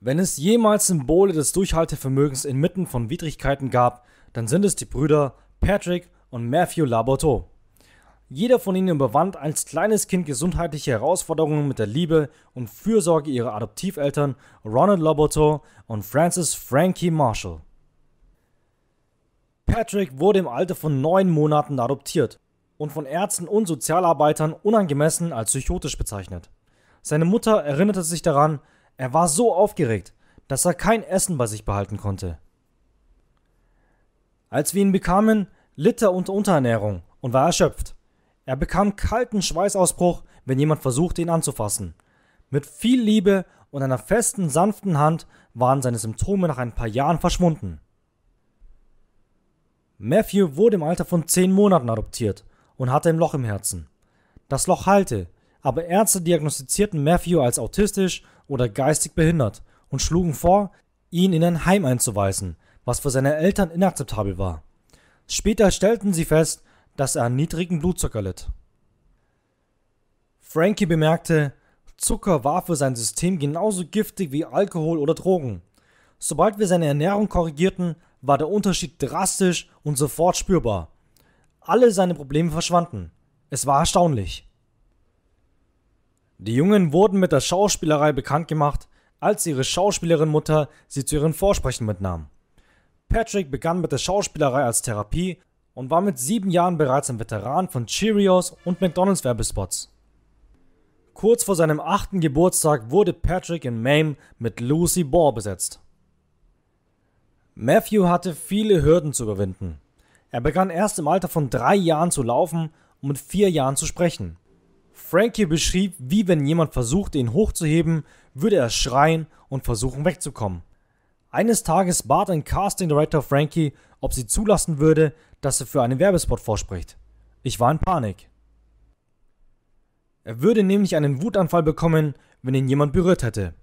Wenn es jemals Symbole des Durchhaltevermögens inmitten von Widrigkeiten gab, dann sind es die Brüder Patrick und Matthew Laboteau. Jeder von ihnen überwand als kleines Kind gesundheitliche Herausforderungen mit der Liebe und Fürsorge ihrer Adoptiveltern Ronald Laboteau und Francis Frankie Marshall. Patrick wurde im Alter von neun Monaten adoptiert und von Ärzten und Sozialarbeitern unangemessen als psychotisch bezeichnet. Seine Mutter erinnerte sich daran, er war so aufgeregt, dass er kein Essen bei sich behalten konnte. Als wir ihn bekamen, litt er unter Unterernährung und war erschöpft. Er bekam kalten Schweißausbruch, wenn jemand versuchte, ihn anzufassen. Mit viel Liebe und einer festen, sanften Hand waren seine Symptome nach ein paar Jahren verschwunden. Matthew wurde im Alter von zehn Monaten adoptiert und hatte ein Loch im Herzen. Das Loch heilte, aber Ärzte diagnostizierten Matthew als autistisch oder geistig behindert und schlugen vor, ihn in ein Heim einzuweisen, was für seine Eltern inakzeptabel war. Später stellten sie fest, dass er an niedrigen Blutzucker litt. Frankie bemerkte, Zucker war für sein System genauso giftig wie Alkohol oder Drogen. Sobald wir seine Ernährung korrigierten, war der Unterschied drastisch und sofort spürbar. Alle seine Probleme verschwanden. Es war erstaunlich. Die Jungen wurden mit der Schauspielerei bekannt gemacht, als ihre Schauspielerin-Mutter sie zu ihren Vorsprechen mitnahm. Patrick begann mit der Schauspielerei als Therapie und war mit sieben Jahren bereits ein Veteran von Cheerios und McDonalds Werbespots. Kurz vor seinem achten Geburtstag wurde Patrick in Mame mit Lucy Ball besetzt. Matthew hatte viele Hürden zu überwinden. Er begann erst im Alter von drei Jahren zu laufen und mit vier Jahren zu sprechen. Frankie beschrieb, wie wenn jemand versucht, ihn hochzuheben, würde er schreien und versuchen wegzukommen. Eines Tages bat ein Casting Director Frankie, ob sie zulassen würde, dass er für einen Werbespot vorspricht. Ich war in Panik. Er würde nämlich einen Wutanfall bekommen, wenn ihn jemand berührt hätte.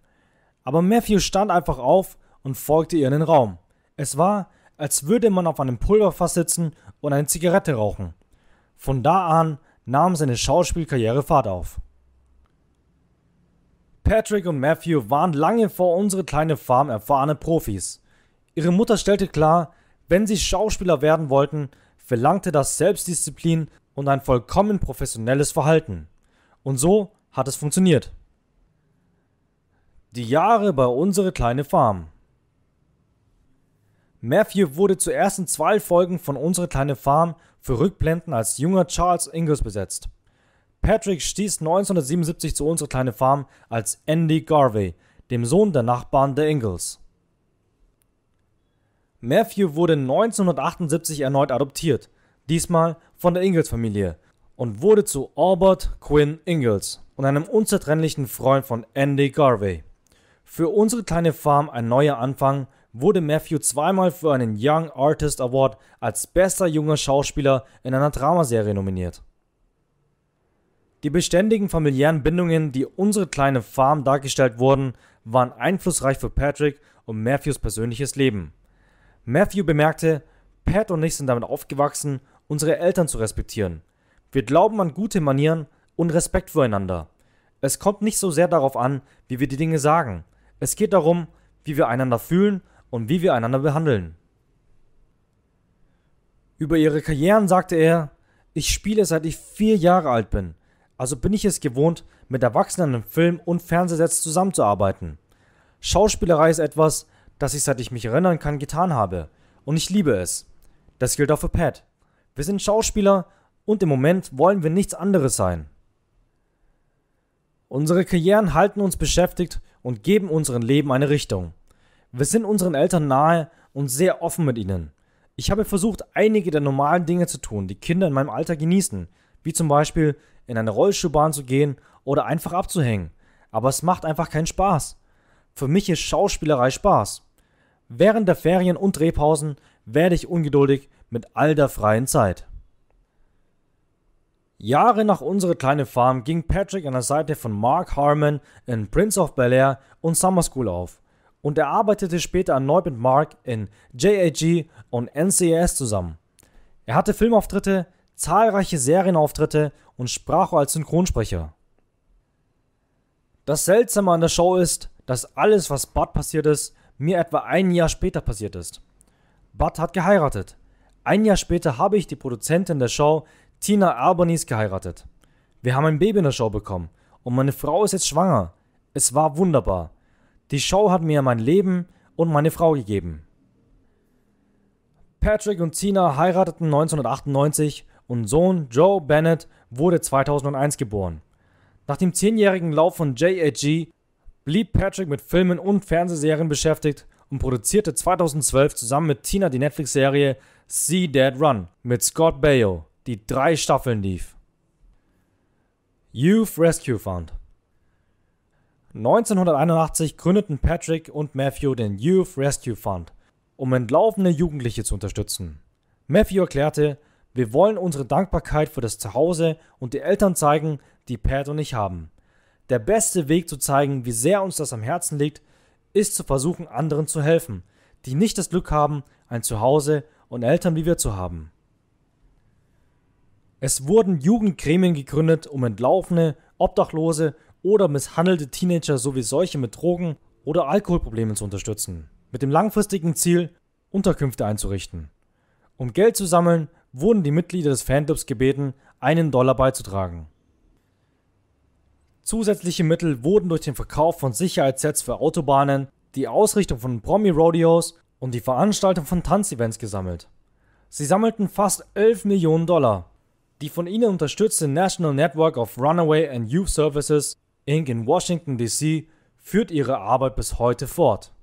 Aber Matthew stand einfach auf und folgte ihr in den Raum. Es war, als würde man auf einem Pulverfass sitzen und eine Zigarette rauchen. Von da an nahm seine Schauspielkarriere Fahrt auf. Patrick und Matthew waren lange vor unsere kleine Farm erfahrene Profis. Ihre Mutter stellte klar, wenn sie Schauspieler werden wollten, verlangte das Selbstdisziplin und ein vollkommen professionelles Verhalten. Und so hat es funktioniert. Die Jahre bei unsere kleine Farm. Matthew wurde zu ersten zwei Folgen von Unsere kleine Farm für Rückblenden als junger Charles Ingalls besetzt. Patrick stieß 1977 zu Unsere kleine Farm als Andy Garvey, dem Sohn der Nachbarn der Ingalls. Matthew wurde 1978 erneut adoptiert, diesmal von der Ingalls-Familie, und wurde zu Albert Quinn Ingalls und einem unzertrennlichen Freund von Andy Garvey. Für unsere kleine Farm ein neuer Anfang wurde Matthew zweimal für einen Young Artist Award als bester junger Schauspieler in einer Dramaserie nominiert. Die beständigen familiären Bindungen, die unsere kleine Farm dargestellt wurden, waren einflussreich für Patrick und Matthews persönliches Leben. Matthew bemerkte, Pat und ich sind damit aufgewachsen, unsere Eltern zu respektieren. Wir glauben an gute Manieren und Respekt füreinander. Es kommt nicht so sehr darauf an, wie wir die Dinge sagen. Es geht darum, wie wir einander fühlen und wie wir einander behandeln. Über ihre Karrieren sagte er, ich spiele seit ich vier Jahre alt bin, also bin ich es gewohnt, mit Erwachsenen im Film und Fernsehsets zusammenzuarbeiten. Schauspielerei ist etwas, das ich seit ich mich erinnern kann getan habe und ich liebe es. Das gilt auch für Pat. Wir sind Schauspieler und im Moment wollen wir nichts anderes sein. Unsere Karrieren halten uns beschäftigt und geben unserem Leben eine Richtung. Wir sind unseren Eltern nahe und sehr offen mit ihnen. Ich habe versucht, einige der normalen Dinge zu tun, die Kinder in meinem Alter genießen, wie zum Beispiel in eine Rollschuhbahn zu gehen oder einfach abzuhängen. Aber es macht einfach keinen Spaß. Für mich ist Schauspielerei Spaß. Während der Ferien und Drehpausen werde ich ungeduldig mit all der freien Zeit. Jahre nach unserer kleinen Farm ging Patrick an der Seite von Mark Harmon in Prince of Bel Air und Summer School auf und er arbeitete später erneut mit Mark in JAG und NCIS zusammen. Er hatte Filmauftritte, zahlreiche Serienauftritte und sprach als Synchronsprecher. Das Seltsame an der Show ist, dass alles, was Bud passiert ist, mir etwa ein Jahr später passiert ist. Bud hat geheiratet. Ein Jahr später habe ich die Produzentin der Show, Tina Albanese, geheiratet. Wir haben ein Baby in der Show bekommen und meine Frau ist jetzt schwanger. Es war wunderbar. Die Show hat mir mein Leben und meine Frau gegeben. Patrick und Tina heirateten 1998 und Sohn Joe Bennett wurde 2001 geboren. Nach dem zehnjährigen Lauf von JAG blieb Patrick mit Filmen und Fernsehserien beschäftigt und produzierte 2012 zusammen mit Tina die Netflix-Serie See Dead Run mit Scott Baio, die drei Staffeln lief. Youth Rescue Fund 1981 gründeten Patrick und Matthew den Youth Rescue Fund, um entlaufene Jugendliche zu unterstützen. Matthew erklärte, wir wollen unsere Dankbarkeit für das Zuhause und die Eltern zeigen, die Pat und ich haben. Der beste Weg zu zeigen, wie sehr uns das am Herzen liegt, ist zu versuchen, anderen zu helfen, die nicht das Glück haben, ein Zuhause und Eltern wie wir zu haben. Es wurden Jugendgremien gegründet, um Entlaufene, Obdachlose oder misshandelte Teenager sowie solche mit Drogen oder Alkoholproblemen zu unterstützen, mit dem langfristigen Ziel, Unterkünfte einzurichten. Um Geld zu sammeln, wurden die Mitglieder des Fanclubs gebeten, einen Dollar beizutragen. Zusätzliche Mittel wurden durch den Verkauf von Sicherheitssets für Autobahnen, die Ausrichtung von Promi-Rodeos und die Veranstaltung von Tanzevents gesammelt. Sie sammelten fast 11 Millionen Dollar. Die von ihnen unterstützte National Network of Runaway and Youth Services Inc. in Washington, D.C. führt ihre Arbeit bis heute fort.